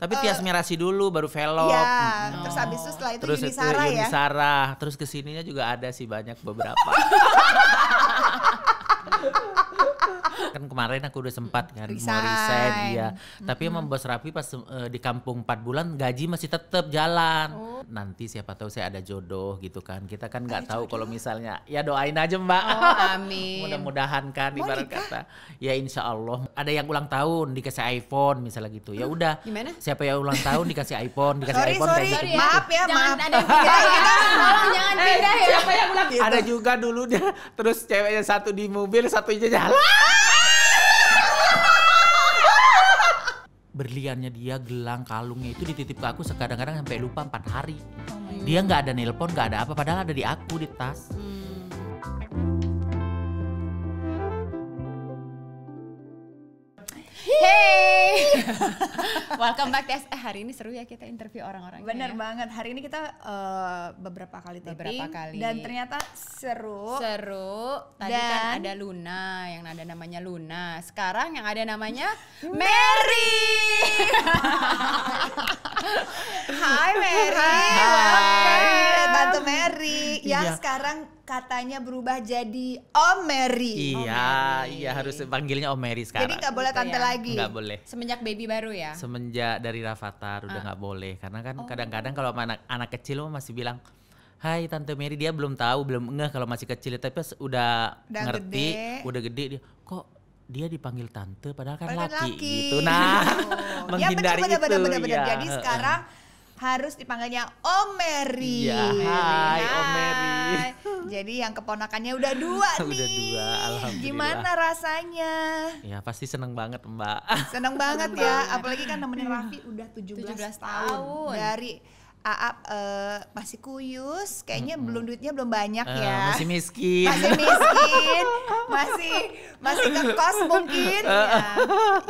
Tapi uh, eh, Tias Mirasi dulu baru velop. Iya, hmm. terus habis itu setelah itu terus Yuni Sara ya. Yuni terus kesininya juga ada sih banyak beberapa. kan kemarin aku udah sempat kan resign. mau resign ya. Mm-hmm. Tapi emang Bos Rapi pas uh, di kampung 4 bulan gaji masih tetap jalan. Oh. Nanti siapa tahu saya ada jodoh gitu kan. Kita kan nggak tahu kalau misalnya ya doain aja Mbak. Oh, Mudah-mudahan kan mau ibarat kata ya insya Allah ada yang ulang tahun dikasih iPhone misalnya gitu. Ya hmm, udah. Siapa yang ulang tahun dikasih iPhone, dikasih sorry, iPhone sorry, kayak sorry, gitu. Maaf ya, jangan maaf. Ada yang pindah ya. Eh, ya. Ada juga dulu dia terus ceweknya satu di mobil, satunya jalan. berliannya dia, gelang kalungnya itu dititip ke aku sekarang kadang sampai lupa empat hari. oh Dia nggak ada nelpon, nggak ada apa, padahal ada di aku di tas. Hmm. Hey! Welcome back TSE. eh hari ini seru ya kita interview orang-orang. Bener ya. banget. Hari ini kita uh, beberapa kali taping beberapa kali. dan ternyata seru. Seru. Tadi kan dan... kan ada Luna yang ada namanya Luna. Sekarang yang ada namanya Mary. Hai Mary. Hai. Hai. Tante Mary. Yang iya. sekarang katanya berubah jadi Om Mary. Iya, Om iya harus panggilnya Om Mary sekarang. Jadi nggak boleh gitu tante ya? lagi. Nggak boleh. Semenjak baby baru ya. Semenjak dari Rafathar udah ah. nggak ah. boleh karena kan kadang oh. kadang-kadang kalau anak anak kecil masih bilang Hai Tante Mary dia belum tahu belum ngeh kalau masih kecil tapi udah, udah ngerti gede. udah gede dia kok dia dipanggil tante padahal kan padahal kan laki, laki gitu nah oh. Ya, menghindari ya, bener, bener, itu bener, bener, ya. jadi sekarang harus dipanggilnya Mary. Iya, hai, hai. Mary. Jadi yang keponakannya udah dua nih. Udah dua, alhamdulillah. Gimana rasanya? Ya pasti seneng banget Mbak. Seneng banget ya, apalagi kan nemenin Raffi udah 17, 17 tahun. tahun. Dari Aap uh, masih kuyus, kayaknya -hmm. belum duitnya belum banyak uh, ya. Masih miskin. Masih miskin, masih masih ngekos mungkin. Uh, ya.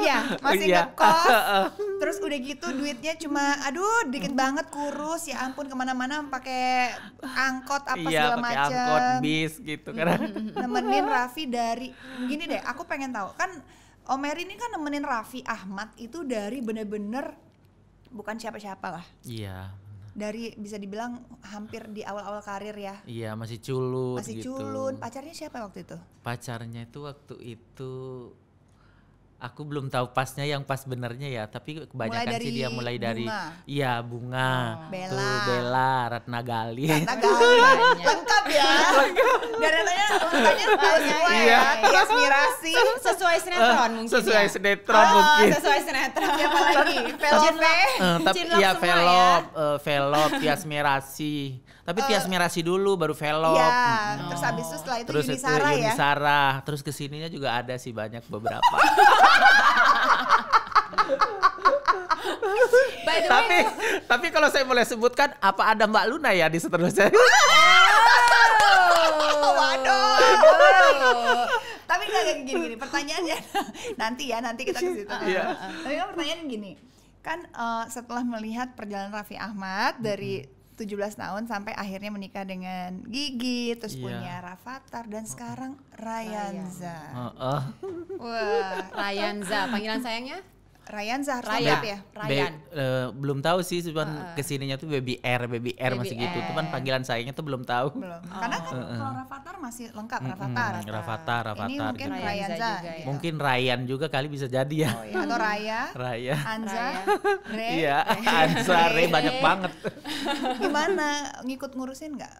ya, masih iya. ngekos. Eh, Terus udah gitu duitnya cuma aduh dikit banget kurus, ya ampun kemana-mana pakai angkot apa iya, segala macam. Iya angkot, bis gitu karena nemenin Raffi dari gini deh, aku pengen tahu kan Omer ini kan nemenin Raffi Ahmad itu dari bener-bener bukan siapa-siapa lah. Iya dari bisa dibilang hampir di awal-awal karir ya. Iya, masih culun Masih gitu. culun. Pacarnya siapa waktu itu? Pacarnya itu waktu itu aku belum tahu pasnya yang pas benernya ya tapi kebanyakan mulai sih dia mulai dari bunga. iya bunga oh. Bella. tuh Bella Ratna Gali Ratna Gali lengkap ya lengkap dan ratanya tahu semua ya iya. inspirasi sesuai sinetron mungkin sesuai ya. sinetron oh, mungkin sesuai sinetron siapa lagi Velop uh, tapi iya, ya Velop ya. Velop Yasmirasi tapi uh, Tias eh, Mirasi dulu baru velop. Iya, hmm. terus habis itu setelah itu terus Yuni Sarah ya. Yuni terus kesininya juga ada sih banyak beberapa. By the way, tapi tapi kalau saya boleh sebutkan apa ada Mbak Luna ya di seterusnya? waduh. tapi nggak kayak gini-gini. Pertanyaannya nanti ya, nanti kita ke situ. Yeah. Tapi kan pertanyaan gini, kan uh, setelah melihat perjalanan Raffi Ahmad dari 17 tahun sampai akhirnya menikah dengan Gigi, terus yeah. punya Rafathar dan sekarang Rayanza. Uh, uh. Wah, Ryanza panggilan sayangnya? Ryan Zahra, Raya, ya? Ryan. uh, belum tahu sih cuman uh, kesininya tuh baby R, baby R masih gitu. R. gitu. Cuman panggilan sayangnya tuh belum tahu. Belum. Oh. Karena kan uh, kalau Ravatar masih lengkap mm, -hmm. Ravatar, Ravatar. Ini mungkin gitu. Ryan Zah. Gitu. Ya. Mungkin Ryan juga kali bisa jadi ya. Oh, iya. Atau Raya. Raya. Anza. Re. Iya, Anza, Ray banyak banget. Gimana ngikut ngurusin nggak?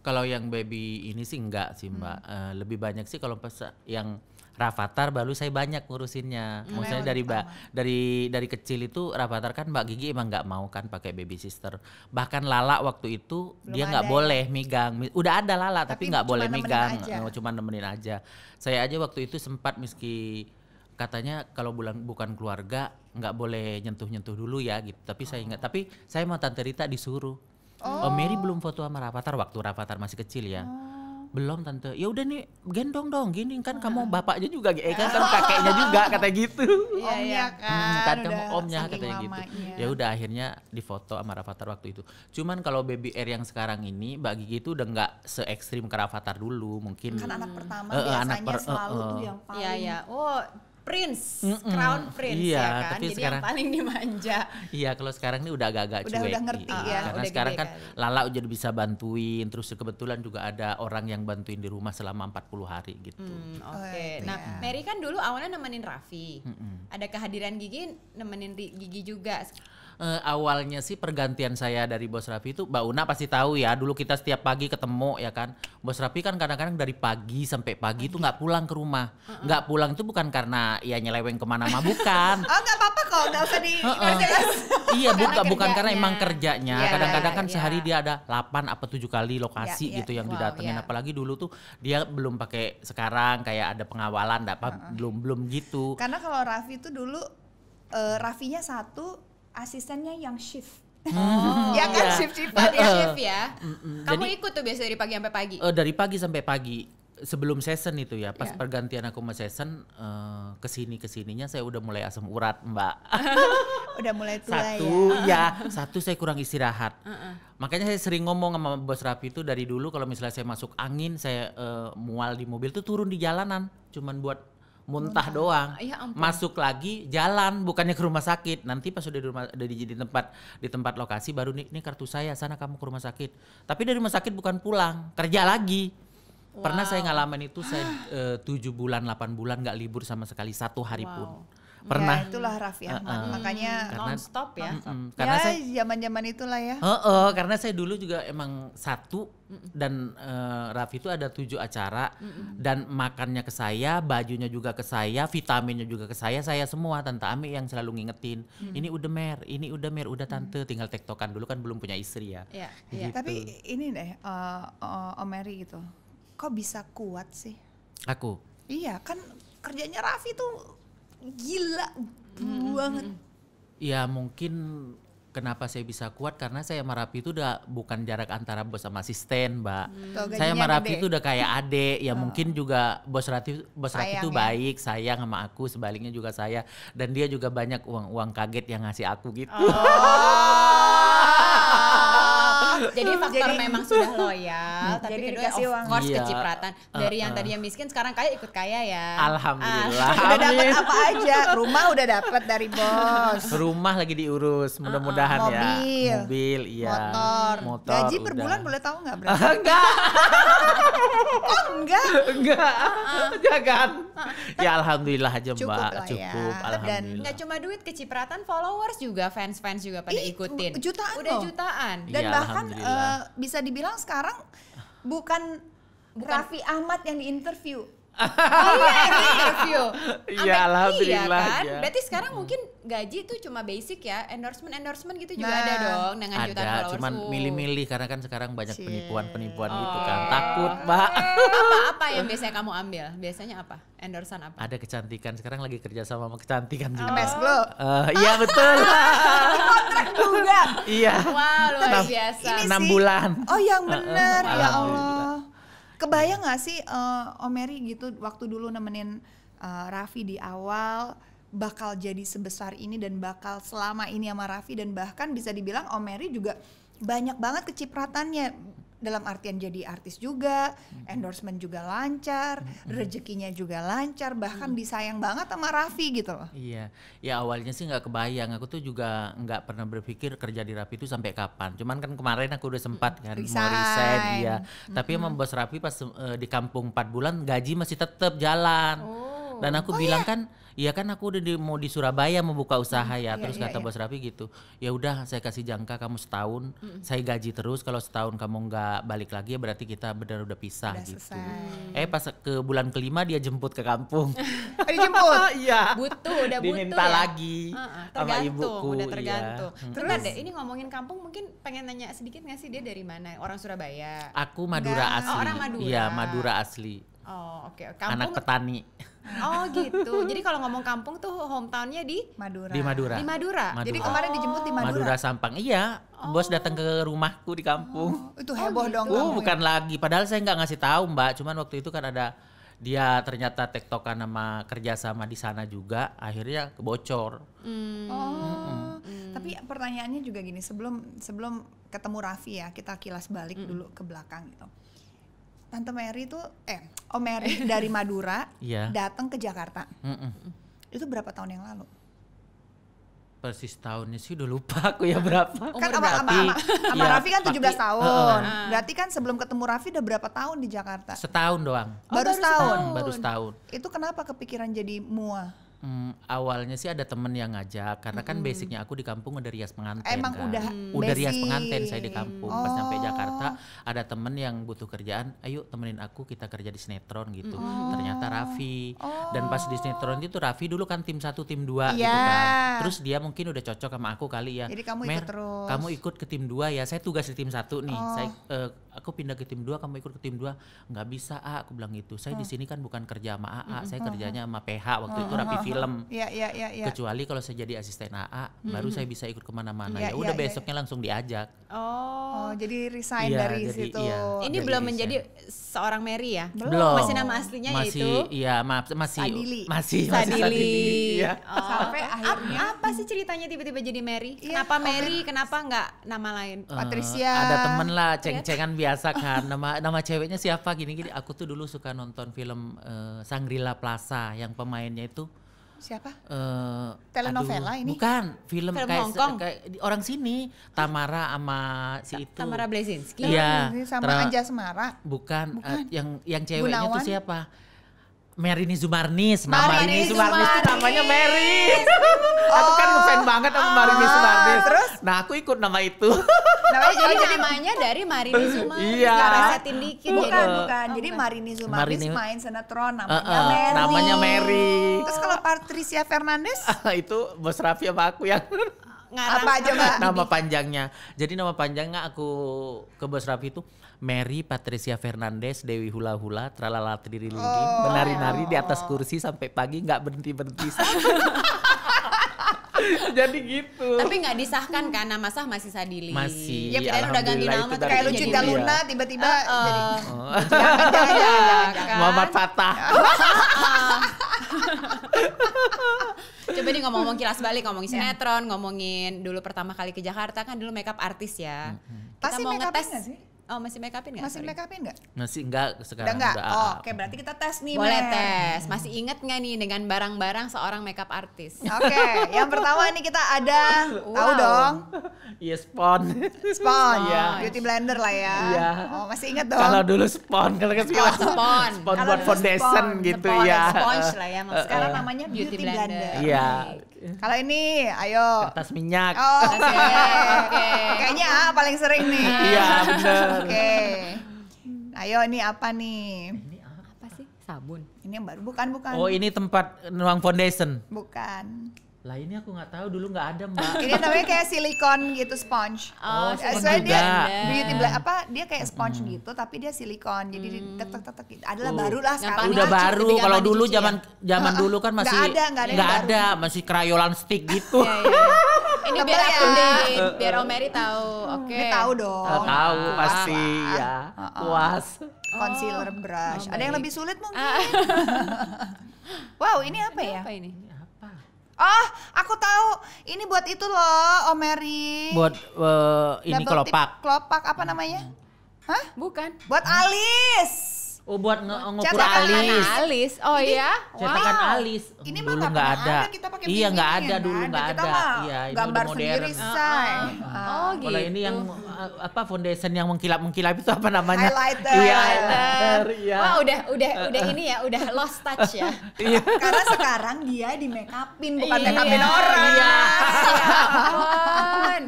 Kalau yang baby ini sih enggak sih, hmm. Mbak. Hmm. Uh, lebih banyak sih kalau pas yang Rafathar baru saya banyak ngurusinnya. Hmm. Maksudnya dari mbak dari dari kecil itu Rafathar kan Mbak Gigi emang nggak mau kan pakai baby sister. Bahkan Lala waktu itu Belum dia nggak ya. boleh megang. Udah ada Lala tapi nggak boleh megang. aja. Oh, cuma nemenin aja. Saya aja waktu itu sempat meski katanya kalau bulan bukan keluarga nggak boleh nyentuh-nyentuh dulu ya gitu. Tapi oh. saya ingat tapi saya mau Tante Rita disuruh. Oh. oh Mary belum foto sama Rafathar waktu Rafathar masih kecil ya. Oh belum tante ya udah nih gendong dong gini kan kamu ah. bapaknya juga eh kan kan kakeknya juga kata gitu iya, iya. omnya kan hmm, kan kamu kan omnya katanya gitu ya udah akhirnya difoto sama Rafathar waktu itu cuman kalau baby air yang sekarang ini Mbak Gigi itu udah nggak se ekstrim ke Rafathar dulu mungkin kan anak pertama biasanya anak per, selalu uh, tuh yang iya, paling ya, ya. oh prince, mm -mm. crown prince iya, ya kan. Tapi Jadi sekarang, yang paling dimanja. Iya, kalau sekarang ini udah agak-agak cuek. Udah, ngerti iya, ya. Karena udah sekarang kan, kali. Lala udah bisa bantuin, terus kebetulan juga ada orang yang bantuin di rumah selama 40 hari gitu. Mm, Oke. Okay. Oh, gitu nah, ya. Mary kan dulu awalnya nemenin Raffi. Mm -mm. Ada kehadiran Gigi nemenin Gigi juga uh, awalnya sih pergantian saya dari Bos Raffi itu Mbak Una pasti tahu ya. Dulu kita setiap pagi ketemu ya kan. Bos Raffi kan kadang-kadang dari pagi sampai pagi itu nggak pulang ke rumah. Nggak uh -uh. pulang itu bukan karena ya nyeleweng kemana-mana bukan. oh nggak apa-apa kok, nggak usah di. Uh -uh. iya bukan bukan karena emang kerjanya. Iya, kadang-kadang yeah, kan yeah. sehari dia ada 8 apa tujuh kali lokasi yeah, yeah. gitu yang wow, didatengin. Yeah. Apalagi dulu tuh dia belum pakai sekarang kayak ada pengawalan, nggak apa uh -uh. belum belum gitu. Karena kalau Raffi itu dulu uh, eh, Rafinya satu, asistennya yang shift. Oh, ya kan iya. shift shift ada shift ya. ya. Kamu Jadi, ikut tuh biasa dari pagi sampai pagi. Uh, dari pagi sampai pagi sebelum season itu ya pas yeah. pergantian aku sama season uh, eh, kesini kesininya saya udah mulai asam urat mbak udah mulai tua satu ya, ya satu saya kurang istirahat uh -uh. makanya saya sering ngomong sama bos Rapi itu dari dulu kalau misalnya saya masuk angin saya uh, mual di mobil tuh turun di jalanan cuman buat muntah, muntah. doang. Ya Masuk lagi jalan bukannya ke rumah sakit. Nanti pas sudah di rumah udah di, di tempat di tempat lokasi baru nih ini kartu saya sana kamu ke rumah sakit. Tapi dari rumah sakit bukan pulang, kerja lagi. Wow. Pernah saya ngalamin itu saya eh, tujuh bulan 8 bulan nggak libur sama sekali satu hari wow. pun Ya, pernah ya, itulah Raffi Ahmad uh, uh, makanya karena, nonstop ya mm, mm, karena ya zaman-zaman itulah ya uh, uh, karena saya dulu juga emang satu dan uh, Raffi itu ada tujuh acara mm -mm. dan makannya ke saya, bajunya juga ke saya, vitaminnya juga ke saya, saya semua Tante Ami yang selalu ngingetin mm. ini udah mer, ini udah mer, udah mm. tante mm. tinggal tektokan dulu kan belum punya istri ya. Yeah, gitu. yeah. Tapi ini deh uh, uh, Om Mary gitu, kok bisa kuat sih? Aku. Iya kan kerjanya Raffi tuh gila hmm. banget ya mungkin kenapa saya bisa kuat karena saya merapi itu udah bukan jarak antara bos sama asisten mbak hmm. saya merapi kan itu udah kayak ade ya oh. mungkin juga bos rati bos sayang, itu ya. baik sayang sama aku sebaliknya juga saya dan dia juga banyak uang uang kaget yang ngasih aku gitu oh. jadi faktor jadi, memang sudah loyal hmm, tapi jadi kedua of uang. course iya. kecipratan uh, dari uh, uh. yang tadinya miskin sekarang kaya ikut kaya ya alhamdulillah ah, udah dapat apa aja rumah udah dapat dari bos rumah lagi diurus uh-uh, mudah-mudahan uh, uh, ya mobil mobil iya motor, motor gaji per bulan boleh tahu nggak berapa enggak oh enggak enggak uh, uh-uh. jangan ya, uh-uh. ya alhamdulillah aja cukup mbak lah cukup ya. alhamdulillah dan nggak cuma duit kecipratan followers juga fans-fans juga pada ikutin jutaan udah jutaan iya, dan bahkan uh, bisa dibilang sekarang bukan, bukan Raffi Ahmad yang diinterview oh iya interview. Iya alhamdulillah. Iya kan? Ya. Berarti sekarang mungkin gaji itu cuma basic ya, endorsement endorsement gitu juga nah, ada dong dengan ada, jutaan followers. cuman milih-milih karena kan sekarang banyak penipuan-penipuan gitu oh. gitu kan. Takut, Mbak. apa apa yang biasanya kamu ambil? Biasanya apa? Endorsan apa? Ada kecantikan. Sekarang lagi kerja sama sama kecantikan juga. Mas Glo. Eh, iya betul. Kontrak juga. Iya. Wow, luar biasa. 6 bulan. Oh, yang benar. ya Allah. Kebayang nggak sih uh, eh, Omeri gitu waktu dulu nemenin uh, Raffi di awal bakal jadi sebesar ini dan bakal selama ini sama Raffi dan bahkan bisa dibilang Omeri juga banyak banget kecipratannya dalam artian jadi artis juga, hmm. endorsement juga lancar, hmm. rezekinya juga lancar, bahkan hmm. disayang banget sama Raffi gitu loh. Iya, ya awalnya sih nggak kebayang, aku tuh juga nggak pernah berpikir kerja di Raffi itu sampai kapan. Cuman kan kemarin aku udah sempat kan resign. mau resign, ya. Hmm. Tapi emang bos Raffi pas uh, di kampung 4 bulan gaji masih tetap jalan. Oh. Dan aku oh bilang iya. kan iya kan aku udah di, mau di Surabaya mau buka hmm, usaha ya iya, terus iya, kata iya. bos Rapi gitu ya udah saya kasih jangka kamu setahun hmm. saya gaji terus kalau setahun kamu nggak balik lagi ya berarti kita benar udah pisah udah gitu selesai. eh pas ke bulan kelima dia jemput ke kampung oh, dijemput iya butuh udah butuh diminta ya. lagi uh -uh, tergantung sama ibuku, udah iya. tergantung hmm. terus ada ini ngomongin kampung mungkin pengen nanya sedikit nggak sih dia dari mana orang Surabaya aku Madura Enggak. Oh, asli oh, orang Madura iya Madura asli Oh oke. Okay. Kampung... Anak petani. Oh gitu. Jadi kalau ngomong kampung tuh hometownnya di Madura. Di Madura. Di Madura. Madura. Jadi kemarin oh. dijemput di Madura. Madura Sampang. Iya. Oh. Bos datang ke oh. rumahku di kampung. Oh, itu oh, heboh oh, gitu. dong. Oh uh, bukan ya? lagi. Padahal saya nggak ngasih tahu Mbak. Cuman waktu itu kan ada dia ternyata tektokan sama kerjasama di sana juga akhirnya kebocor. Mm. Oh. mm Mm. Tapi pertanyaannya juga gini sebelum sebelum ketemu Raffi ya kita kilas balik mm. dulu ke belakang gitu Tante Mary itu, eh Om Mary dari Madura yeah. datang ke Jakarta. Mm -mm. Itu berapa tahun yang lalu? Persis tahunnya sih udah lupa aku ya berapa. kan sama sama sama ya, Raffi kan 17 belas tahun. Uh, uh. Berarti kan sebelum ketemu Raffi udah berapa tahun di Jakarta? Setahun doang. Baru, oh, baru setahun. setahun. Baru setahun. Itu kenapa kepikiran jadi mua? Hmm, awalnya sih ada temen yang ngajak karena kan hmm. basicnya aku di kampung udah rias pengantin Emang kan. udah hmm. udah rias pengantin saya di kampung oh. pas sampai Jakarta ada temen yang butuh kerjaan ayo temenin aku kita kerja di sinetron gitu oh. ternyata Raffi oh. dan pas di oh. sinetron itu Raffi dulu kan tim satu tim dua yeah. gitu iya. kan terus dia mungkin udah cocok sama aku kali ya Jadi kamu Mer, ikut terus. kamu ikut ke tim dua ya saya tugas di tim satu nih oh. saya uh, aku pindah ke tim dua, kamu ikut ke tim dua, nggak bisa A aku bilang gitu saya oh. di sini kan bukan kerja sama AA saya kerjanya sama PH waktu oh. itu Raffi film. Yeah, yeah, yeah, Ya. Kecuali kalau saya jadi asisten AA, hmm. baru saya bisa ikut kemana-mana. Iya, ya, ya udah ya, besoknya ya. langsung diajak. Oh, oh jadi resign ya, dari jadi, situ. Iya, Ini belum resign. menjadi seorang Mary ya? Belum. belum. Masih nama aslinya masih, itu? Iya, maaf, masih Sadili. masih Sadili. Masih Sadili. Sadili. Ya. Oh. Sampai akhirnya. Apa sih ceritanya tiba-tiba jadi Mary? Ya. Kenapa oh, Mary? Oh, Kenapa nggak nama lain? Uh, Patricia. Ada temen lah, iya. ceng-cengan biasa kan. Nama nama ceweknya siapa? Gini-gini. Aku tuh dulu suka nonton film uh, eh, Sangrila Plaza yang pemainnya itu Siapa? Uh, Telenovela ini? Bukan, film, film kayak, kayak orang sini, Tamara sama si itu. Tamara Blazinski. Iya, sama Anja Semara. Bukan, eh, bukan. Uh, yang yang ceweknya itu siapa? Merini Zumarnis, Mama Marini Zumarnis, Zumarnis namanya Mary. Oh. aku kan fan banget sama Mary oh. Marini Zumarnis. Terus? Nah aku ikut nama itu. Namanya jadi oh, namanya dari Marini Zumarnis. Iya. Gak resetin dikit. Bukan, jadi, bukan. Jadi oh, Marini Zumarnis Marini. main sinetron namanya uh, uh, Mary. Namanya Mary. Terus kalau Patricia Fernandez? itu Bos Raffi sama aku yang ngarang. Apa aja mbak? Nama panjangnya. Jadi nama panjangnya aku ke Bos Raffi itu Mary Patricia Fernandez Dewi Hula Hula Tralala Triri oh. menari-nari di atas kursi sampai pagi nggak berhenti-berhenti. jadi gitu. Tapi nggak disahkan kan nama sah masih Sadili. Masih. Ya kita udah ganti nama tuh kayak lucu Luna tiba-tiba uh, uh. jadi. Oh. oh. Muhammad Fatah. Uh. Coba nih ngomong-ngomong kilas balik, ngomongin iya. sinetron, ngomongin dulu pertama kali ke Jakarta kan dulu makeup artis ya. Mm-hmm. Kita Pasti mau ngetes. Sih? Oh masih make upin nggak? Masih sorry. make upin nggak? Masih enggak sekarang. enggak. oh, ah, Oke okay, ah. berarti kita tes nih. Boleh men. tes. Masih inget nggak nih dengan barang-barang seorang makeup up artis? Oke. Okay, yang pertama nih kita ada wow. tahu dong. Iya yeah, spawn. Spawn. Iya. Yeah. Beauty blender lah ya. Iya. Yeah. Oh masih inget dong. Kalau dulu sponge kalau kan spon. sponge buat foundation spawn. gitu spawn. ya. Sponge lah ya. Sekarang namanya beauty, beauty blender. Iya. Iya. Kalau ini, ayo. Kertas minyak. Oh, oke. Okay. Kayaknya A ah, paling sering nih. Iya, benar. Oke. Okay. Ayo, ini apa nih? Ini apa sih? Sabun. Ini yang baru bukan bukan. Oh, ini tempat nuang foundation. Bukan lah ini aku nggak tahu dulu nggak ada mbak ini kan namanya kayak silikon gitu sponge oh, oh dia yeah. beauty black apa dia kayak sponge mm. gitu tapi dia silikon jadi mm. tek tek tek, gitu. tek adalah uh. Oh. baru lah sekarang udah baru kalau dulu ya? zaman zaman uh, dulu kan masih nggak ada nggak ada, gak ada masih krayolan stick gitu iya, iya. ini biar ya. aku ya. biar Om tahu oke okay. tahu dong uh, tahu pasti ya puas concealer oh. brush ada yang lebih sulit mungkin ah. wow ini apa ya ini Oh, aku tahu. Ini buat itu loh, Omeri. Buat uh, ini Double kelopak. Kelopak apa namanya? Hmm. Hah? Bukan. Buat alis. Oh buat nge ngukur alis. alis. Oh iya. Cetakan wow. alis. Ini mah enggak nggak ada. ada. Kita pakai iya nggak ada dulu nggak ada. Iya ini gambar udah modern. Sendiri, say. Oh, oh, oh gitu. Kalau ini yang gitu. eh, apa foundation yang mengkilap mengkilap itu apa namanya? Highlighter. Iya. Highlighter. Iya. Wah udah udah udah ini ya udah lost touch ya. Iya. Karena sekarang dia di make upin bukan iya. make upin orang. Iya. ya ampun.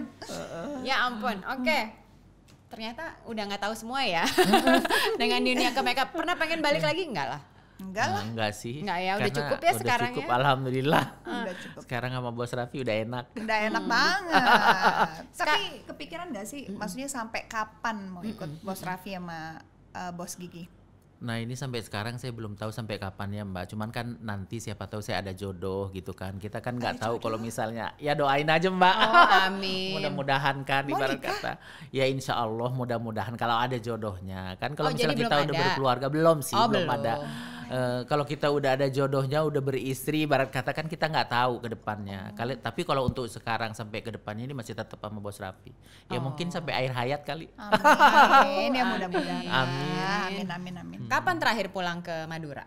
Ya ampun. Oke. Okay ternyata udah nggak tahu semua ya dengan dunia ke makeup. Pernah pengen balik lagi enggak lah? Enggak lah. Enggak sih. Enggak ya, udah cukup ya udah sekarang cukup, ya. alhamdulillah. Uh. Udah ah. cukup. Sekarang sama Bos Raffi udah enak. Udah enak hmm. banget. Tapi kepikiran gak sih maksudnya sampai kapan mau ikut Bos Raffi sama uh, Bos Gigi? Nah ini sampai sekarang saya belum tahu sampai kapan ya Mbak. Cuman kan nanti siapa tahu saya ada jodoh gitu kan. Kita kan nggak tahu kalau misalnya ya doain aja Mbak. Oh, amin. mudah-mudahan kan Mau ibarat nikah? kata. Ya Insya Allah mudah-mudahan kalau ada jodohnya kan. Kalau oh, misalnya kita udah berkeluarga belum sih oh, belum, belum. ada uh, kalau kita udah ada jodohnya udah beristri barat katakan kita nggak tahu ke depannya hmm. kali tapi kalau untuk sekarang sampai ke depannya ini masih tetap sama bos Rapi ya oh. mungkin sampai akhir hayat kali amin ya mudah-mudahan amin. amin amin amin hmm. kapan terakhir pulang ke Madura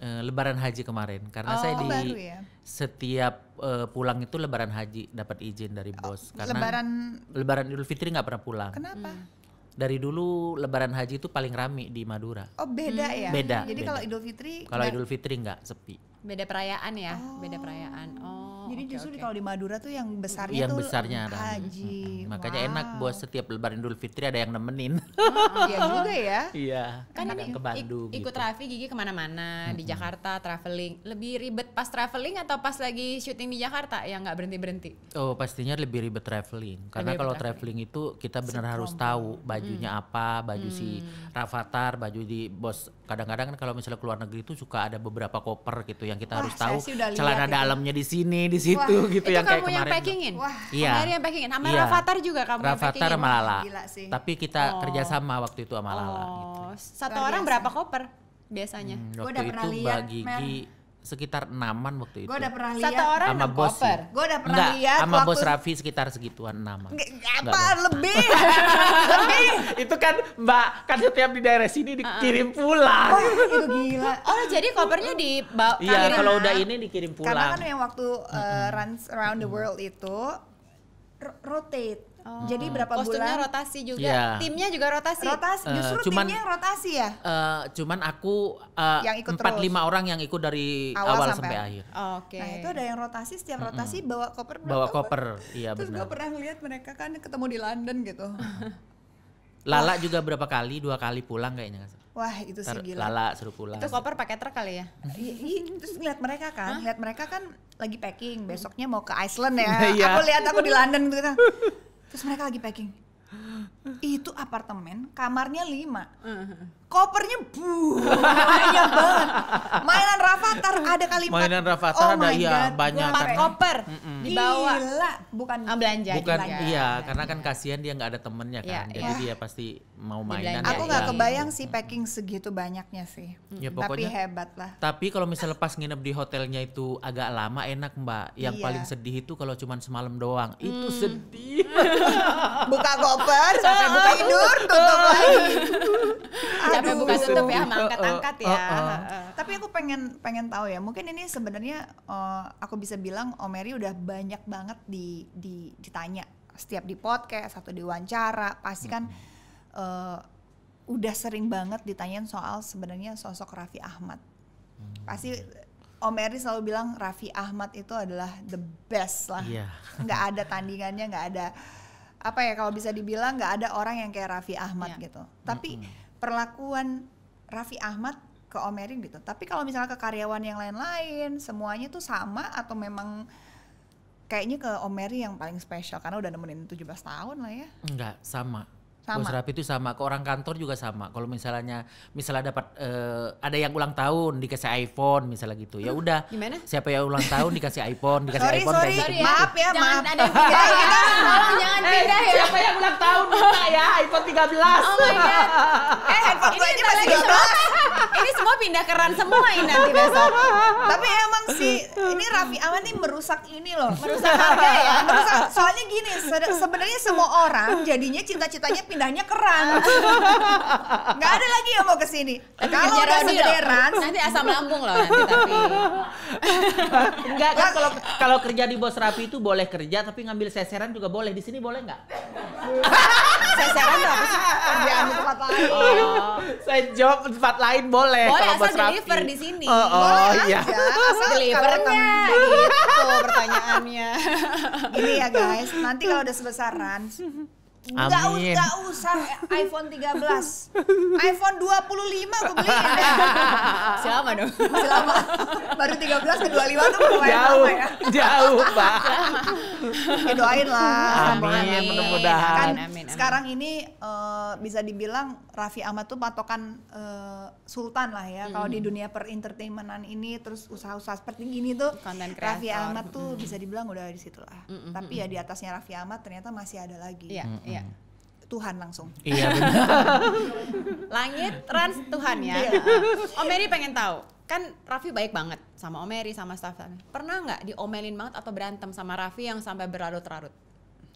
uh, Lebaran Haji kemarin karena oh, saya di baru ya? setiap uh, pulang itu Lebaran Haji dapat izin dari oh, bos oh, karena Lebaran Lebaran Idul Fitri nggak pernah pulang. Kenapa? Hmm dari dulu Lebaran Haji itu paling rame di Madura. Oh beda hmm. ya. Beda. Jadi kalau Idul Fitri. Kalau Idul Fitri nggak sepi. Beda perayaan ya, oh. beda perayaan. Oh. Jadi okay, justru okay. kalau di Madura tuh yang besarnya yang tuh besarnya ada. haji. Hmm, makanya wow. enak buat setiap Lebaran Idul Fitri ada yang nemenin. Iya iya juga ya. Iya. Kan ini ke Bandung. Ik ikut gitu. Raffi gigi kemana-mana hmm. di Jakarta traveling. Lebih ribet pas traveling atau pas lagi syuting di Jakarta yang nggak berhenti berhenti? Oh pastinya lebih ribet traveling. Karena kalau traveling. traveling itu kita benar harus tahu bajunya hmm. apa, baju hmm. si mm. Rafathar, baju di bos. Kadang-kadang kan kalau misalnya keluar negeri itu suka ada beberapa koper gitu yang kita Wah, harus tahu celana dalamnya di sini di situ Wah, gitu yang kayak kemarin. Itu kamu yang packingin? Wah, iya. Kamu yang packingin. Sama iya. Rafathar juga kamu Rafathar yang packingin. Rafathar Malala. Gila sih. Tapi kita oh. kerjasama waktu itu sama Lala. Oh. Gitu. Satu Luar orang biasa. berapa koper biasanya? Hmm, waktu Gua udah itu Mbak Gigi... Mer sekitar enaman waktu itu. Gue udah pernah lihat. Satu orang sama bos. Gue udah pernah Enggak, lihat. Sama bos Raffi sekitar segituan enaman. apa lebih? lebih. itu kan Mbak kan setiap di daerah sini dikirim ah. pulang. Oh, itu gila. Oh jadi kopernya di Iya kalau udah ini dikirim pulang. Karena kan yang waktu uh, runs around the world itu rotate Oh. Jadi berapa Kostumnya bulan? rotasi juga. Yeah. Timnya juga rotasi. Rotasi. Eh, justru cuman, timnya rotasi ya? Uh, cuman aku uh, yang ikut 4 lima orang yang ikut dari awal, awal sampai, sampai akhir. Oh, Oke. Okay. Nah, itu ada yang rotasi setiap mm -mm. rotasi bawa koper Bawa koper. iya benar. Terus gue pernah ngeliat mereka kan ketemu di London gitu. Lala juga berapa kali? Dua kali pulang kayaknya. Wah itu sih gila. Lala suruh pulang. Itu koper pakai truk kali ya? Iya terus ngeliat mereka kan, Hah? ngeliat mereka kan lagi packing. Besoknya mau ke Iceland ya. Iya. aku lihat aku di London gitu kan. Terus mereka lagi packing. Itu apartemen, kamarnya lima. Kopernya bu, banyak banget. Mainan Ravatar ada kali Mainan Rafathar oh ada iya banyak. kan. koper mm -mm. dibawa. Gila, bukan ah, belanja. Bukan belanja. iya, karena kan kasihan dia nggak ada temennya iya, kan. Ya, Jadi ya. dia pasti mau mainan. Aku ya, nggak iya, gitu. kebayang sih packing segitu banyaknya sih. Ya, pokoknya, tapi hebat lah. Tapi kalau misalnya pas nginep di hotelnya itu agak lama enak mbak. Yang iya. paling sedih itu kalau cuma semalam doang. Hmm. Itu sedih. buka koper, sampai buka tidur, tutup lagi. Sampai buka tutup ya, gitu. angkat-angkat ya. Tapi aku pengen pengen pengen tahu ya mungkin ini sebenarnya uh, aku bisa bilang Omeri udah banyak banget di, di ditanya setiap di podcast atau diwawancara pasti kan hmm. uh, udah sering banget ditanyain soal sebenarnya sosok Raffi Ahmad hmm. pasti Om Eri selalu bilang Raffi Ahmad itu adalah the best lah. Yeah. Nggak ada tandingannya, nggak ada apa ya kalau bisa dibilang nggak ada orang yang kayak Raffi Ahmad yeah. gitu. Tapi mm -hmm. perlakuan Raffi Ahmad ke Omerin gitu. Tapi kalau misalnya ke karyawan yang lain-lain, semuanya tuh sama atau memang kayaknya ke Omeri yang paling spesial karena udah nemenin 17 tahun lah ya. Enggak, sama. Sama. Bos Rapi itu sama ke orang kantor juga sama. Kalau misalnya misalnya dapat uh, ada yang ulang tahun dikasih iPhone misalnya gitu. Ya hmm, udah. Gimana? Siapa yang ulang tahun dikasih iPhone, dikasih sorry, iPhone sorry. kayak sorry, gitu. Ya. Maaf ya, jangan maaf. Ada yang pindah, ya. Tolong jangan eh, pindah ya. Siapa yang ulang tahun minta ya iPhone 13. Oh my god. eh, handphone gue aja masih 12 ini semua pindah keran semua ini nanti besok. Tapi emang sih ini Raffi Ahmad ini merusak ini loh, merusak harga ya. Iya, merusak. Soalnya gini, se sebenarnya semua orang jadinya cita-citanya pindahnya keran. Nggak ada lagi yang mau kesini. Kalau ada sederan nanti asam lambung loh nanti tapi. Enggak kalau kalau kerja di Bos Raffi itu boleh kerja tapi ngambil seseran juga boleh. Di sini boleh nggak? seseran apa sih? Kerjaan tempat lain. Oh, saya jawab tempat lain boleh. Boleh asal Mas deliver di sini. Oh, oh boleh iya. Aja, asal delivernya. enggak gitu pertanyaannya. Gini ya guys, nanti kalau udah sebesaran Enggak Gak, usah eh, iPhone 13. iPhone 25 gue beliin. Selama dong. Selama. Baru 13 ke 25 tuh belum jauh, ya. Jauh, Pak. ya doain lah. Amin, mudah-mudahan. Kan sekarang ini uh, bisa dibilang Raffi Ahmad tuh patokan uh, sultan lah ya. Hmm. Kalau di hmm. dunia per entertainmentan ini terus usaha-usaha seperti ini tuh Raffi Ahmad tuh hmm. bisa dibilang udah di situ lah. Hmm. Tapi ya di atasnya Raffi Ahmad ternyata masih ada lagi. Iya. Hmm Iya. Hmm. Tuhan langsung. Iya Langit trans Tuhan ya. Iya. Omeri pengen tahu, kan Raffi baik banget sama Omeri sama staff Pernah nggak diomelin banget atau berantem sama Raffi yang sampai berlarut-larut?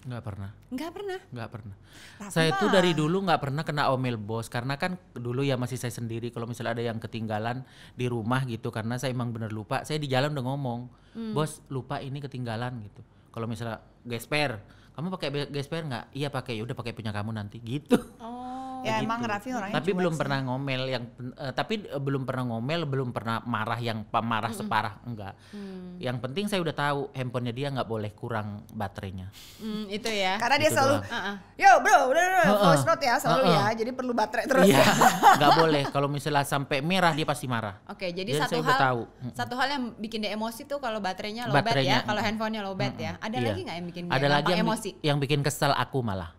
Nggak pernah. Nggak pernah. Nggak pernah. Raffi saya itu dari dulu nggak pernah kena omel bos karena kan dulu ya masih saya sendiri kalau misalnya ada yang ketinggalan di rumah gitu karena saya emang bener lupa. Saya di jalan udah ngomong, hmm. bos lupa ini ketinggalan gitu. Kalau misalnya gesper, kamu pakai gesper nggak iya pakai ya udah pakai punya kamu nanti gitu oh Ya begitu. emang Raffi orangnya Tapi belum sih. pernah ngomel yang uh, tapi uh, belum pernah ngomel, belum pernah marah yang pemarah mm -hmm. separah enggak. Mm. Yang penting saya udah tahu handphonenya dia nggak boleh kurang baterainya. Mm, itu ya. Karena dia gitu selalu uh -uh. Yo, bro, udah uh -uh. note ya selalu uh -uh. ya. Jadi perlu baterai terus. ya Nggak boleh kalau misalnya sampai merah dia pasti marah. Oke, okay, jadi, jadi satu hal tahu. satu hal yang bikin dia emosi tuh kalau baterainya lowbat ya, kalau handphonenya lowbat ya. Ada iya. lagi nggak yang bikin dia emosi? Yang bikin kesel aku malah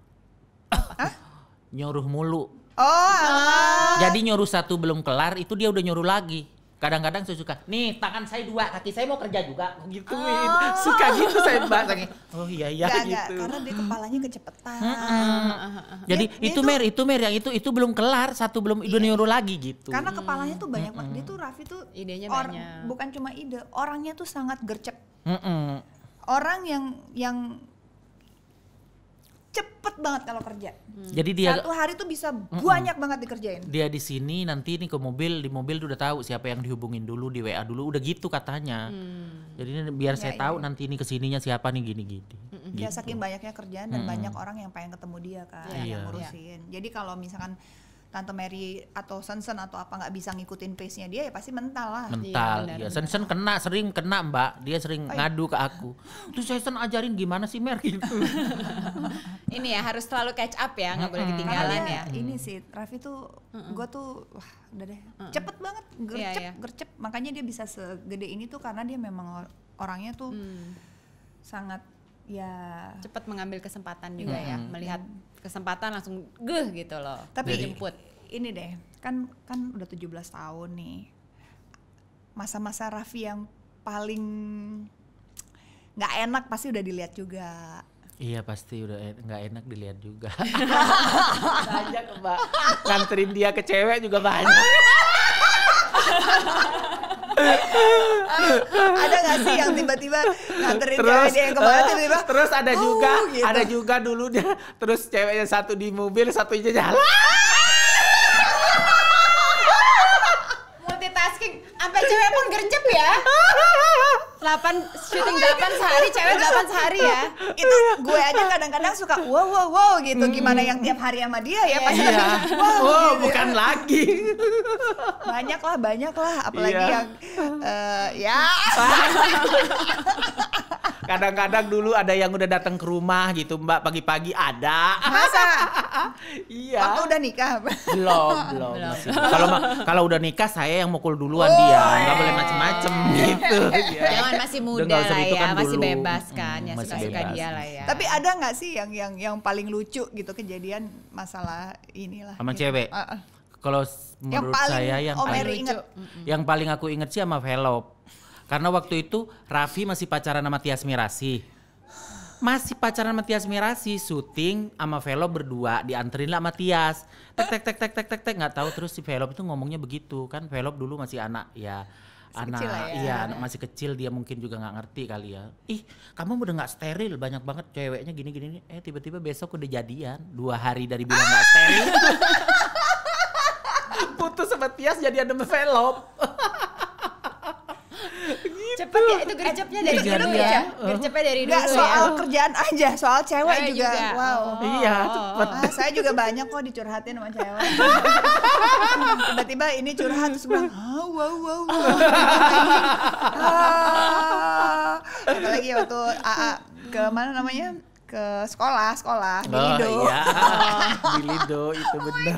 nyuruh mulu. Oh. Ah. Jadi nyuruh satu belum kelar itu dia udah nyuruh lagi. Kadang-kadang saya suka, nih tangan saya dua, kaki saya mau kerja juga. Gituin. Oh. Suka gitu saya lagi. Oh iya iya gak, gitu. Gak, karena dia kepalanya kecepetan. Jadi dia, itu dia mer, itu mer yang itu itu belum kelar, satu belum iya. udah nyuruh lagi gitu. Karena kepalanya tuh banyak banget. Hmm. Dia tuh Raffi tuh idenya or, banyak. Bukan cuma ide, orangnya tuh sangat gercep. Hmm. Orang yang yang cepet banget kalau kerja. Hmm. Jadi dia satu hari tuh bisa mm-mm. banyak banget dikerjain. Dia di sini nanti nih ke mobil, di mobil tuh udah tahu siapa yang dihubungin dulu di WA dulu, udah gitu katanya. Hmm. Jadi biar ya, saya ya. tahu ya. nanti ini kesininya siapa nih gini-gini. Gitu. Ya saking gitu. banyaknya kerjaan dan mm banyak orang yang pengen ketemu dia kan, yeah. yang ya. ngurusin. Yeah. Jadi kalau misalkan Tante Mary atau Sensen atau apa nggak bisa ngikutin pace-nya dia ya pasti mental lah. Mental. Iya, ya. Sensen kena sering kena Mbak, dia sering oh, iya. ngadu ke aku. tuh Sensen ajarin gimana sih Mary gitu. ini ya harus selalu catch up ya, nggak hmm. boleh ketinggalan ya, ya. Hmm. Ini mm. sih Raffi tuh gue tuh wah udah deh. Hmm. Cepet banget gercep yeah, yeah. gercep makanya dia bisa segede ini tuh karena dia memang orangnya tuh mm. sangat ya cepet mengambil kesempatan juga hmm. ya melihat kesempatan langsung geh gitu loh. Tapi jemput ini deh, kan kan udah 17 tahun nih. Masa-masa Raffi yang paling nggak enak pasti udah dilihat juga. Iya pasti udah e, nggak en enak dilihat juga. banyak mbak nganterin dia ke cewek juga banyak. ada gak sih yang tiba-tiba nganterin terus, dia yang kemana eh, tiba-tiba terus ada oh, juga uh, gitu. ada juga dulu dia terus ceweknya satu di mobil satunya jalan sampai cewek pun gerjep ya. 8 syuting 8 sehari, cewek 8 sehari ya. Itu gue aja kadang-kadang suka wow wow wow gitu. Hmm. Gimana yang tiap hari sama dia ya pasti iya. wow. Wow, gitu ya. bukan lagi. Banyak lah, banyak lah apalagi iya. yang uh, ya Kadang-kadang dulu ada yang udah datang ke rumah gitu Mbak pagi-pagi ada. Masa? iya. Waktu udah nikah? Belum, belum. Kalau kalau udah nikah saya yang mukul duluan oh, dia, eh. nggak boleh macem-macem gitu. Jangan masih muda lah ya, kan masih dulu. bebas hmm, kan, hmm, ya suka-suka dia lah ya. Tapi ada nggak sih yang yang yang paling lucu gitu kejadian masalah inilah? Sama gitu. cewek. Uh, uh. Kalau menurut yang paling saya yang paling, inget. yang paling aku inget sih sama Velop karena waktu itu Raffi masih pacaran sama Tias Mirasi. Masih pacaran sama Tias Mirasi, syuting sama Velo berdua, dianterin lah sama Tias. Tek tek tek tek tek tek tek nggak tau terus si Velo itu ngomongnya begitu kan Velo dulu masih anak ya masih anak kecil ya. iya anak masih kecil dia mungkin juga nggak ngerti kali ya ih kamu udah nggak steril banyak banget ceweknya gini gini eh tiba-tiba besok udah jadian dua hari dari bilang nggak steril putus sama Tias jadi ada Velo. gitu. Cepet ya itu gercepnya dari Gerjep dulu ya. Gercepnya dari dulu Nggak, soal ya. kerjaan aja, soal cewek iya, juga. juga. Wow. Oh, iya, cepet. Ah, saya juga banyak kok dicurhatin sama cewek. Tiba-tiba ini curhat terus bilang, oh, wow wow wow. Apalagi waktu AA ke mana namanya? ke sekolah sekolah oh, di Lido. Iya. di Lido itu oh benar.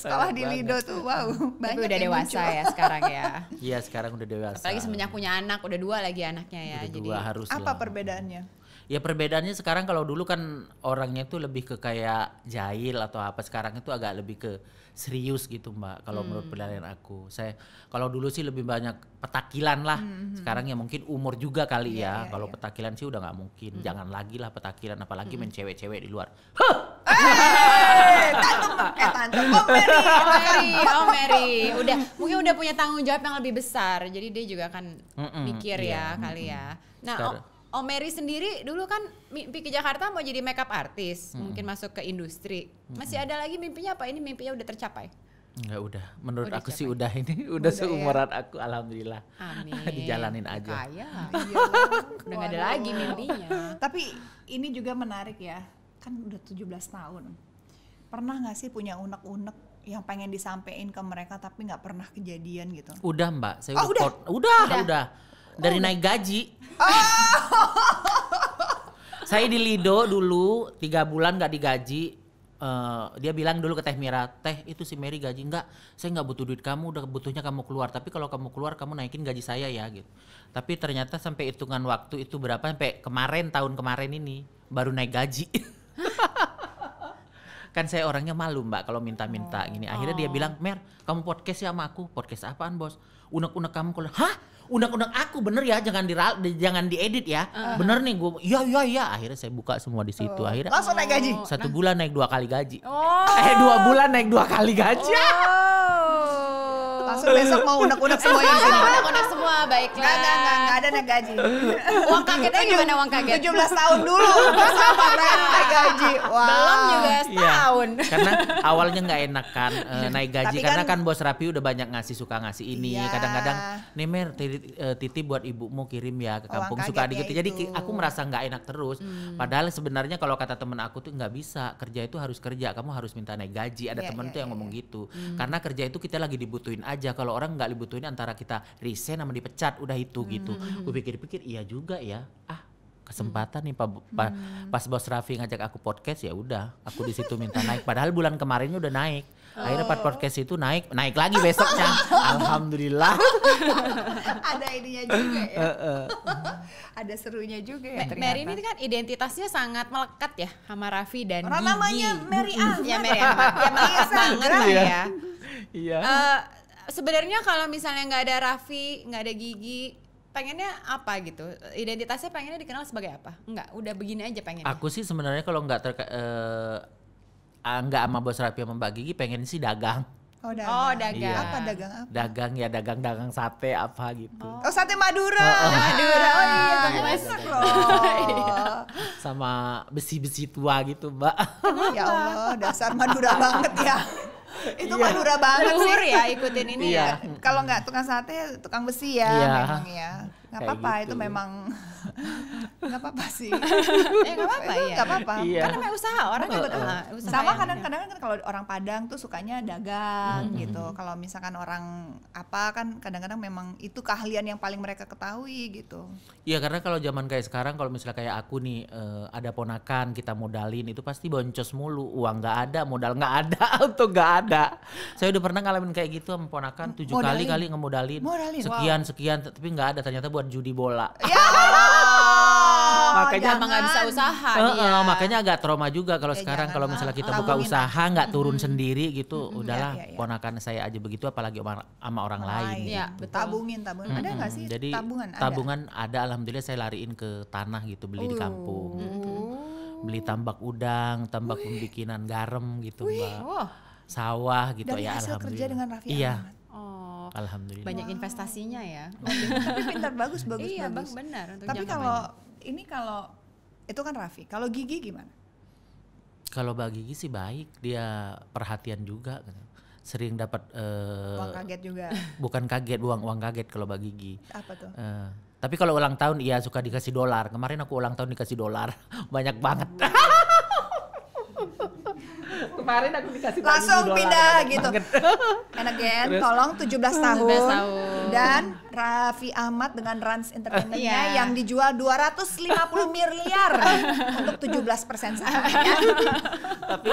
Sekolah di Lido tuh wow banyak. Tapi udah dewasa muncul. ya sekarang ya. Iya sekarang udah dewasa. lagi semenjak punya anak udah dua lagi anaknya ya. Udah jadi dua harus. Apa perbedaannya? Ya perbedaannya sekarang kalau dulu kan orangnya tuh lebih ke kayak jahil atau apa sekarang itu agak lebih ke serius gitu Mbak kalau hmm. menurut penilaian aku. Saya kalau dulu sih lebih banyak petakilan lah. Hmm. hmm, hmm. Sekarang ya mungkin umur juga kali yeah, ya. Yeah, kalau yeah. petakilan sih udah nggak mungkin. Hmm. Jangan lagi lah petakilan apalagi hmm. main cewek-cewek di luar. Hah! Eh, tante, eh oh, oh Mary, oh Mary, udah mungkin udah punya tanggung jawab yang lebih besar, jadi dia juga akan mm -mm, mikir iya. ya kali ya. Nah, Sekarang. Oh Mary sendiri dulu kan mimpi ke Jakarta mau jadi makeup artis, hmm. mungkin masuk ke industri. Hmm. Masih ada lagi mimpinya apa? Ini mimpinya udah tercapai? Enggak udah. Menurut udah aku capai. sih udah ini udah, udah ya? seumuran ya? aku alhamdulillah. Amin. Dijalanin aja. Kaya. Iya, iya, iya. udah gak ada lagi mimpinya. Tapi ini juga menarik ya. Kan udah 17 tahun. Pernah gak sih punya unek-unek yang pengen disampaikan ke mereka tapi nggak pernah kejadian gitu? Udah mbak, saya oh, udah, udah. udah udah udah dari oh. naik gaji. saya di Lido dulu tiga bulan gak digaji. Uh, dia bilang dulu ke Teh Mira, Teh itu si Mary gaji enggak, saya enggak butuh duit kamu, udah butuhnya kamu keluar. Tapi kalau kamu keluar, kamu naikin gaji saya ya gitu. Tapi ternyata sampai hitungan waktu itu berapa sampai kemarin tahun kemarin ini baru naik gaji. kan saya orangnya malu mbak kalau minta-minta oh. gini. Akhirnya dia oh. bilang, Mer, kamu podcast ya sama aku. Podcast apaan bos? Unek-unek kamu kalau, hah? undang-undang aku bener ya jangan di jangan diedit ya uh-huh. bener nih gue iya iya iya akhirnya saya buka semua di situ oh. akhirnya langsung naik gaji satu nah. bulan naik dua kali gaji oh. eh dua bulan naik dua kali gaji oh langsung besok mau unek-unek semua ya unek-unek semua, baiklah. Enggak, enggak, enggak, enggak ada naik gaji. uang kagetnya gimana uang kaget? 17 tahun dulu bersama naik gaji. Wow. Belum juga setahun. ya, karena awalnya nggak enak kan uh, naik gaji. Tapi kan karena kan, bos Rapi udah banyak ngasih, suka ngasih ini. Iya. Kadang-kadang, iya. nih Mer, eh, Titi buat ibumu kirim ya ke kampung suka gitu. Jadi aku merasa nggak enak terus. Hmm. Padahal sebenarnya kalau kata temen aku tuh nggak bisa, kerja itu harus kerja, kamu harus minta naik gaji. Ada iya, temen iya, tuh yang ngomong gitu. Hmm. Karena kerja itu kita lagi dibutuhin aja aja kalau orang nggak dibutuhin antara kita resign sama dipecat udah itu hmm. gitu gue hmm, hmm. pikir-pikir iya juga ya ah kesempatan hmm. nih pak pa, hmm. pas bos Raffi ngajak aku podcast ya udah aku di situ minta naik padahal bulan kemarinnya udah naik akhirnya part oh. podcast itu naik naik lagi besoknya alhamdulillah ada ininya juga ya uh, uh. ada serunya juga ya nah, Mary ini kan identitasnya sangat melekat ya sama Raffi dan Orang namanya Mary Ahmad ya Mary Ahmad ya Mary banget lah ya iya uh, sebenarnya kalau misalnya nggak ada Raffi, nggak ada Gigi, pengennya apa gitu? Identitasnya pengennya dikenal sebagai apa? Enggak, udah begini aja pengennya. Aku sih sebenarnya kalau nggak nggak uh, eh, ah, nggak sama bos Raffi sama Mbak Gigi pengen sih dagang. Oh dagang. Oh dagang. Iya. Apa dagang apa? Dagang ya dagang dagang sate apa gitu. Oh, oh sate Madura. Oh, oh. Madura. Oh iya, sama iya, iya. enak loh. sama besi-besi tua gitu, Mbak. ya Allah, dasar Madura banget ya. itu yeah. madura banget Luhur sih. ya ikutin ini yeah. ya. Kalau nggak tukang sate, tukang besi ya yeah. memang ya. Nggak apa-apa gitu. itu memang nggak apa-apa sih ya nggak apa-apa ya nggak apa-apa iya. kan namanya usaha orang kan uh, usaha sama kadang-kadang kan kalau orang Padang tuh sukanya dagang hmm gitu kalau misalkan orang apa kan kadang-kadang memang itu keahlian yang paling mereka ketahui gitu iya karena kalau zaman kayak sekarang kalau misalnya kayak aku nih eh, ada ponakan kita modalin itu pasti boncos mulu uang nggak ada modal nggak ada atau nggak ada saya udah pernah ngalamin kayak gitu sama ponakan tujuh kali kali ngemodalin modalin. sekian wow. sekian tapi nggak ada ternyata buat judi bola ya Oh, makanya emang nggak bisa usaha uh, dia. Uh, makanya agak trauma juga kalau ya, sekarang kalau misalnya kita buka usaha nggak turun sendiri gitu ya, udahlah ya, ya, ya. ponakan saya aja begitu apalagi sama orang lain gitu. ya, gitu. betul. tabungin tabungan hmm, ada nggak sih jadi tabungan ada. tabungan ada alhamdulillah saya lariin ke tanah gitu beli uh. di oh. kampung gitu. beli tambak udang tambak Wih. pembikinan garam gitu Wih. mbak oh. sawah gitu Dari ya hasil alhamdulillah kerja dengan Raffi iya Ahmad. Oh, alhamdulillah. Banyak wow. investasinya ya. Tapi pintar bagus bagus iya, bagus. Bang, benar Tapi kalau ini kalau itu kan Raffi. Kalau Gigi gimana? Kalau bagi Gigi sih baik, dia perhatian juga gitu. Sering dapat uh, uang kaget juga. Bukan kaget, buang uang kaget kalau bagi Gigi. Apa tuh? Uh, tapi kalau ulang tahun ia suka dikasih dolar. Kemarin aku ulang tahun dikasih dolar. Banyak banget. Oh, iya kemarin aku dikasih langsung pindah gitu Karena gen, tolong 17 tahun, tahun dan Raffi Ahmad dengan Rans Entertainmentnya yeah. yang dijual 250 miliar untuk 17 persen saham tapi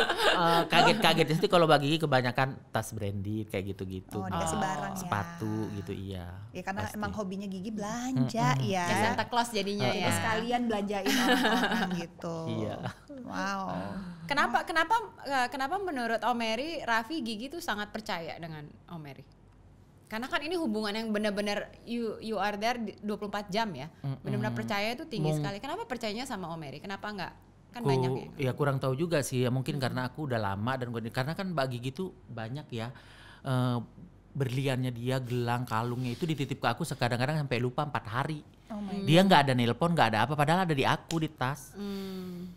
kaget eh, kaget-kaget sih kalau bagi kebanyakan tas branded kayak gitu-gitu oh, dikasih oh. barang ya. sepatu gitu iya ya karena pasti. emang hobinya Gigi belanja mm -hmm. ya. ya Santa Claus jadinya uh, ya Sekalian belanjain orang-orang gitu iya wow kenapa kenapa eh, kenapa kenapa menurut Omeri Raffi Gigi tuh sangat percaya dengan Omeri? Karena kan ini hubungan yang benar-benar you you are there 24 jam ya. Benar-benar percaya itu tinggi Mung, sekali. Kenapa percayanya sama Omeri? Kenapa enggak? Kan ku, banyak ya. Iya kurang tahu juga sih. Ya mungkin hmm. karena aku udah lama dan gue, karena kan Mbak Gigi tuh banyak ya uh, berliannya dia, gelang kalungnya itu dititip ke aku sekarang kadang sampai lupa empat hari. Oh dia nggak ada nelpon, nggak ada apa, padahal ada di aku di tas. Hmm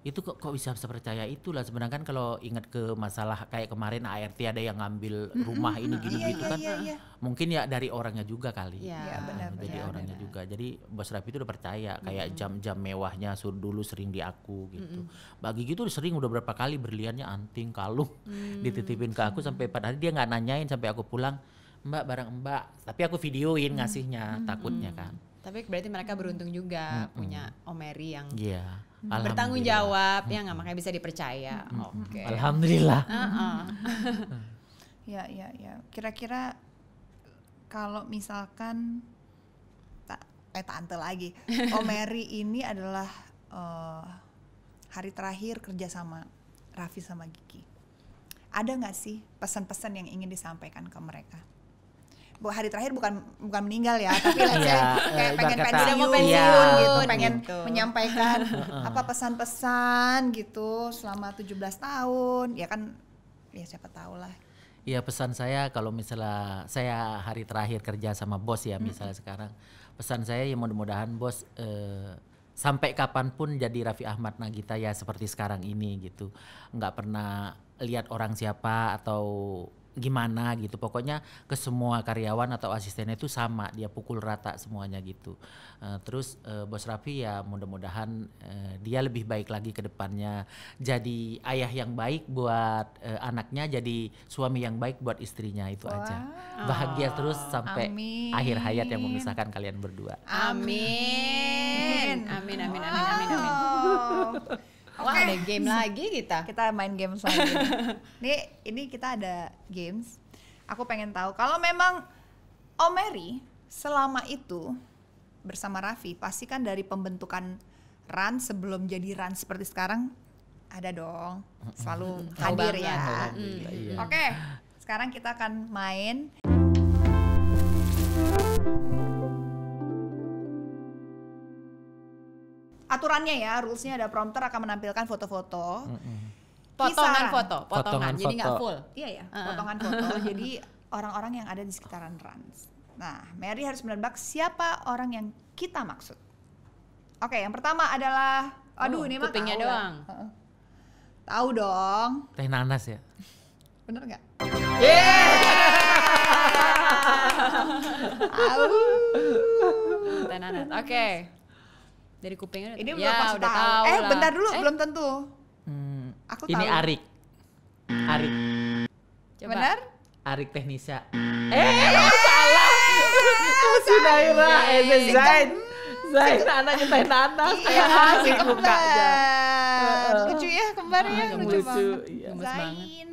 itu kok kok bisa percaya itulah sebenarnya kan kalau ingat ke masalah kayak kemarin ART ada yang ngambil rumah ini gini iya, gitu iya, kan iya, iya. mungkin ya dari orangnya juga kali ya, ya, benar, jadi benar, orangnya benar. juga jadi bos Rafi itu udah percaya kayak jam-jam mewahnya sur dulu sering di aku gitu bagi gitu sering udah berapa kali berliannya anting kalung hmm, dititipin ke aku iya. sampai pada hari dia nggak nanyain sampai aku pulang mbak barang mbak tapi aku videoin ngasihnya takutnya kan tapi berarti mereka beruntung juga punya Omeri yang yeah bertanggung jawab ya nggak makanya bisa dipercaya. Hmm. hmm. Oke. Okay. Alhamdulillah. ya ya ya. Kira-kira kalau misalkan eh tante lagi, Omeri ini adalah uh, hari terakhir kerja sama Raffi sama Gigi. Ada nggak sih pesan-pesan yang ingin disampaikan ke mereka? hari terakhir bukan bukan meninggal ya tapi lagi ya, eh, kayak pengen pensiun, gitu, pensiun ya, gitu pengen gitu. menyampaikan apa pesan-pesan gitu selama 17 tahun ya kan ya siapa tahu lah Iya pesan saya kalau misalnya saya hari terakhir kerja sama bos ya misalnya hmm. sekarang pesan saya ya mudah-mudahan bos eh, sampai kapanpun jadi Raffi Ahmad Nagita ya seperti sekarang ini gitu nggak pernah lihat orang siapa atau gimana gitu. Pokoknya ke semua karyawan atau asistennya itu sama, dia pukul rata semuanya gitu. Uh, terus uh, Bos Raffi ya mudah-mudahan uh, dia lebih baik lagi ke depannya. Jadi ayah yang baik buat uh, anaknya, jadi suami yang baik buat istrinya itu wow. aja. Bahagia oh. terus sampai Amin. akhir hayat yang memisahkan kalian berdua. Amin. Amin amin amin amin amin. amin. Oh. Wah okay. ada game lagi kita. Kita main game lagi. ini ini kita ada games. Aku pengen tahu kalau memang Mary selama itu bersama Raffi pasti kan dari pembentukan Run sebelum jadi Run seperti sekarang ada dong selalu hadir ya. Hmm. Iya, iya. Oke, okay, sekarang kita akan main. aturannya ya, rulesnya ada prompter akan menampilkan foto-foto. mm Potongan foto, potongan, jadi nggak full. Iya ya, potongan foto. jadi orang-orang yang ada di sekitaran Rans. Nah, Mary harus menebak siapa orang yang kita maksud. Oke, yang pertama adalah oh, aduh ini mah tahu doang. Tahu dong. Teh nanas ya. Bener nggak? Yeah! Teh nanas. Oke. Dari kupingnya udah Ini belum ya, udah tahu. tahu. Eh, lah. bentar dulu, eh. belum tentu. Hmm. Aku Ini tahu. Arik. Arik. Coba. Benar? Arik Tehnisa. Hmm. Eh, eh salah. Sunaira eh Zain. Zain anaknya Teh Nana. Iya, si iya, kembar. Lucu ya kembar ya lucu, ah, banget. Iya. Zain.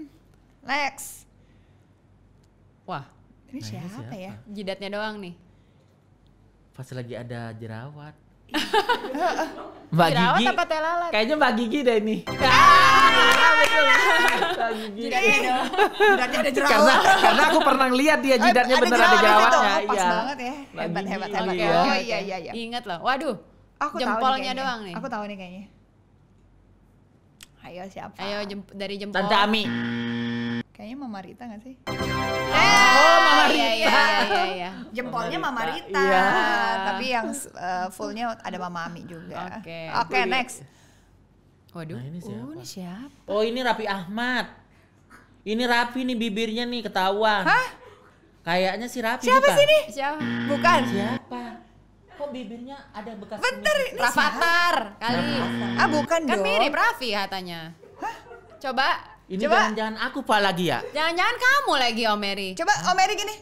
Lex. Wah, ini siapa, nah, siapa ya? Jidatnya doang nih. Pas lagi ada jerawat. Mbak Jerawat Gigi. apa telalat? Kayaknya Mbak Gigi deh ini. Ah, Jidatnya ada. jerawat. Karena karena aku pernah lihat dia eh, jidatnya oh, bener ada jerawatnya. Jerawat. Ya, oh, pas iya. banget ya. hebat, hebat, hebat, iya. hebat. Oh, iya iya, iya, iya, iya. Ingat loh. Waduh. Aku jempolnya tahu nih doang nih. Aku tahu nih kayaknya. Ayo siapa? Ayo jem dari jempol. Tante Ami. Kayaknya Mama Rita gak sih? Oh. Rita. Iya, iya, iya, iya, Jempolnya Mama Rita. Mama Rita. Iya. Tapi yang uh, fullnya ada Mama Ami juga. Oke. Okay. okay, next. Waduh. Nah, ini siapa? Oh, ini siapa? Oh, ini Rapi Ahmad. Ini Rapi nih bibirnya nih ketahuan. Hah? Kayaknya si Rapi. Siapa sih ini? Siapa? Bukan. Siapa? Kok bibirnya ada bekas Bentar, ini Rafathar kali. Ah, bukan kan dong. Kan mirip Raffi katanya. Hah? Coba ini jangan-jangan aku pak lagi ya? Jangan-jangan kamu lagi Om Mary. Coba Om Mary gini.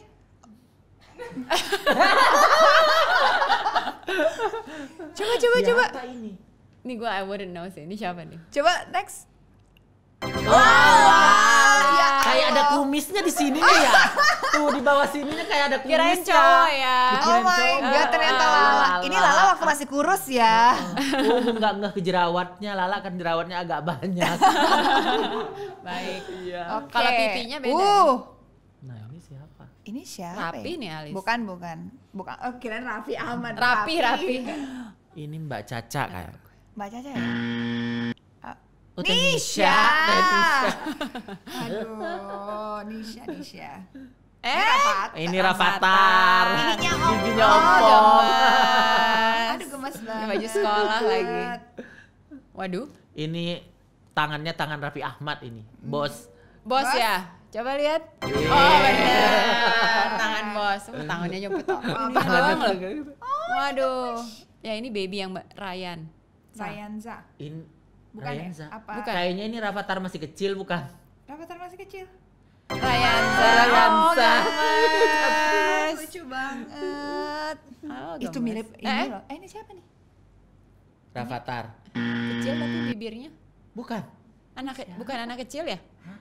coba coba coba. ini? Nih gue I wouldn't know sih. Ini siapa nih? Coba next. Wow. wow kayak ada kumisnya di sini nih ya. Tuh di bawah sininya kayak ada kumis. Kirain cowok ya. oh my god, god ternyata Lala. Lala. Ini Lala waktu masih kurus ya. Oh, enggak oh, ngeh ke jerawatnya. Lala kan jerawatnya agak banyak. Baik. Iya. Okay. Kalau pipinya beda. Uh. Nah, ini siapa? Ini siapa? Ya? Rapi nih Alis. Bukan, bukan. Bukan. Oh, kirain Raffi Ahmad. Rapi, Rapi. Ini Mbak Caca kayak. Mbak Caca ya? Nisha. Nisha. Nisha. Aduh, Nisha, Nisha. Eh, ini Rafathar. Giginya Om. Giginya Om. Oh, Aduh, gemes banget. Baju sekolah lagi. Waduh. Ini tangannya tangan Raffi Ahmad ini. Hmm. Bos. Bos, bos ya? Coba lihat. Yeah. Oh benar. Tangan bos. Oh, tangannya nyopet. Oh, tangan Oh, Waduh. Ya ini baby yang Ryan. Nah. Ryan Za. Ini bukan apa bukan. kayaknya ini Rafathar masih kecil bukan Rafathar masih kecil Rayanza Rayanza oh, oh lucu banget oh, itu mirip ini eh? loh eh ini siapa nih Rafathar kecil tapi bibirnya bukan anak bukan anak kecil ya Hah?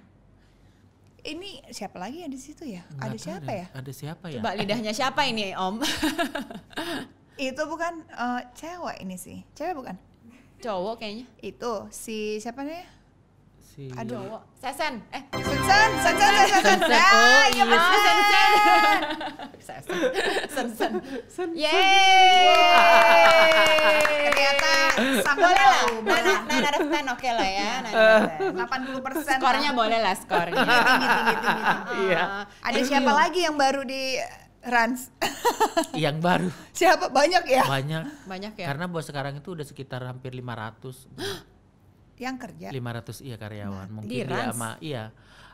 ini siapa lagi yang di situ ya? Nggak ada siapa ada, ya? Ada siapa ya? Coba lidahnya siapa ini, Om? itu bukan uh, cewek ini sih. Cewek bukan? Cowok kayaknya. Itu si siapa nih? Si Aduh, cowok. Sesen. Eh, sesen sesen sesen Oh, iya sesen sesen sesen sesen sesen Ternyata sama sesen sesen sesen sesen sesen sesen sesen oke lah ya. Nah, eh. Delapan puluh persen. Skornya boleh lah skornya. Tinggi, tinggi, tinggi. Iya. Ada siapa iya. lagi yang baru di Rans. yang baru. Siapa? Banyak ya? Banyak. Banyak ya. Karena buat sekarang itu udah sekitar hampir 500. yang kerja. 500 iya karyawan. Nah, Mungkin di dia sama iya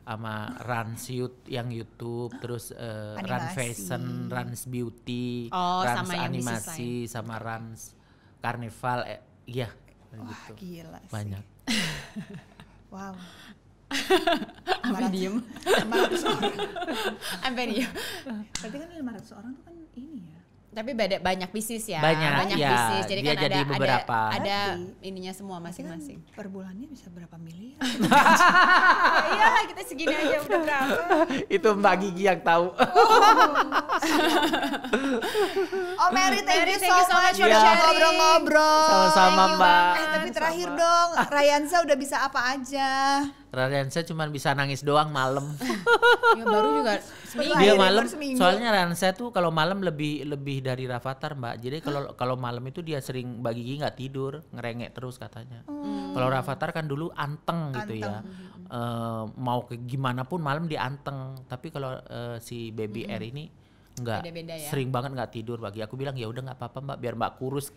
sama Rans Youth yang YouTube, terus uh, Rans Fashion, Rans Beauty, oh, Rans sama Animasi, sama Rans Karnival, eh, iya. Wah gitu. gila sih. Banyak. wow. Sampai diem. Sampai diem. Berarti kan 500 orang tuh kan ini ya tapi beda banyak bisnis ya banyak, banyak ya, bisnis jadi kan jadi ada beberapa. ada ada ininya semua kan masing-masing kan per bulannya bisa berapa miliar nah, iyalah kita segini aja udah berapa itu mbak Gigi yang tahu oh, oh Mary thank Mary, you so much for yeah. ngobrol-ngobrol sama-sama mbak eh, tapi terakhir sama. dong Rayansa udah bisa apa aja Rayansa cuma bisa nangis doang malam ya, baru juga seminggu. Dia malam soalnya Ransa tuh kalau malam lebih lebih dari Rafathar, Mbak. Jadi kalau kalau malam itu dia sering bagi gigi nggak tidur, ngerengek terus katanya. Hmm. Kalau Rafathar kan dulu anteng, anteng. gitu ya. Hmm. Uh, mau ke gimana pun malam dia anteng. Tapi kalau uh, si baby hmm. R ini nggak beda ya. sering banget nggak tidur pagi aku bilang ya udah nggak apa-apa mbak biar mbak kurus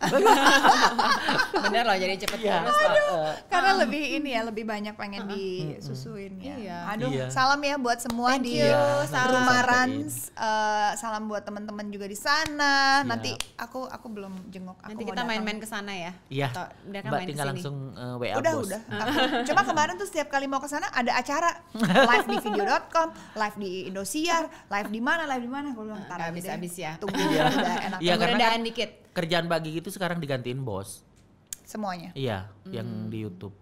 bener loh jadi cepet ya. kurus aduh, eh. karena uh, lebih ini ya lebih banyak pengen uh, disusuin ya iya. aduh iya. salam ya buat semua Thank di you. Iya, salam Rans uh, salam buat teman-teman juga di sana ya. nanti aku aku belum jenguk aku nanti kita main-main ke sana ya iya mbak tinggal langsung uh, eh, wa udah bos. udah cuma kemarin tuh setiap kali mau ke sana ada acara live di video.com live di Indosiar live di mana live di mana aku bilang ntar habis habis ya tunggu dia iya enak karena kan dikit kerjaan bagi itu sekarang digantiin bos semuanya iya hmm. yang di YouTube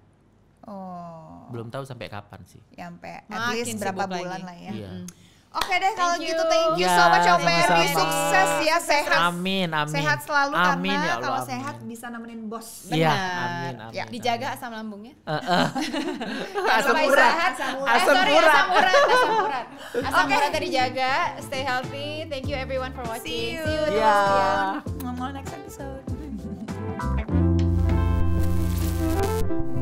oh belum tahu sampai kapan sih sampai at least berapa bulan lagi. lah ya iya. hmm. Oke deh kalau gitu thank you so much Om Operi sukses ya sehat. Amin amin. Sehat selalu amin, karena ya kalau sehat bisa nemenin bos. Iya, Benar. amin, ya. amin, Dijaga asam lambungnya. Uh, uh. asam urat. Asam urat. Asam urat. Asam urat. Asam urat. Asam dijaga. Stay healthy. Thank you everyone for watching. See you. See you next episode.